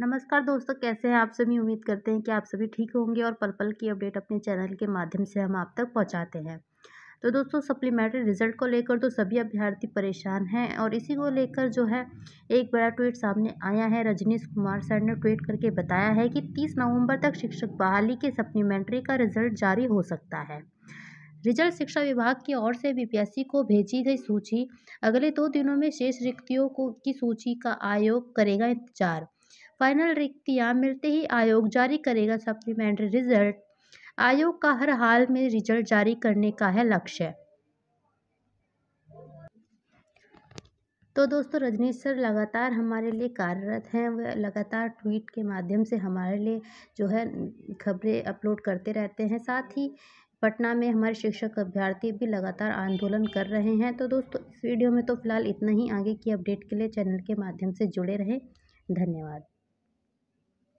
नमस्कार दोस्तों कैसे हैं आप सभी उम्मीद करते हैं कि आप सभी ठीक होंगे और पर्पल की अपडेट अपने चैनल के माध्यम से हम आप तक पहुंचाते हैं तो दोस्तों सप्लीमेंट्री रिजल्ट को लेकर तो सभी अभ्यर्थी परेशान हैं और इसी को लेकर जो है एक बड़ा ट्वीट सामने आया है रजनीश कुमार सर ने ट्वीट करके बताया है कि तीस नवम्बर तक शिक्षक बहाली के सप्लीमेंट्री का रिजल्ट जारी हो सकता है रिजल्ट शिक्षा विभाग की ओर से बी को भेजी गई सूची अगले दो दिनों में शेष रिक्तियों को की सूची का आयोग करेगा इंतजार फाइनल रिक्तियां मिलते ही आयोग जारी करेगा सप्लीमेंट्री रिजल्ट आयोग का हर हाल में रिजल्ट जारी करने का है लक्ष्य तो दोस्तों रजनीश सर लगातार हमारे लिए कार्यरत हैं वह लगातार ट्वीट के माध्यम से हमारे लिए जो है खबरें अपलोड करते रहते हैं साथ ही पटना में हमारे शिक्षक अभ्यर्थी भी लगातार आंदोलन कर रहे हैं तो दोस्तों इस वीडियो में तो फिलहाल इतना ही आगे की अपडेट के लिए चैनल के माध्यम से जुड़े रहें धन्यवाद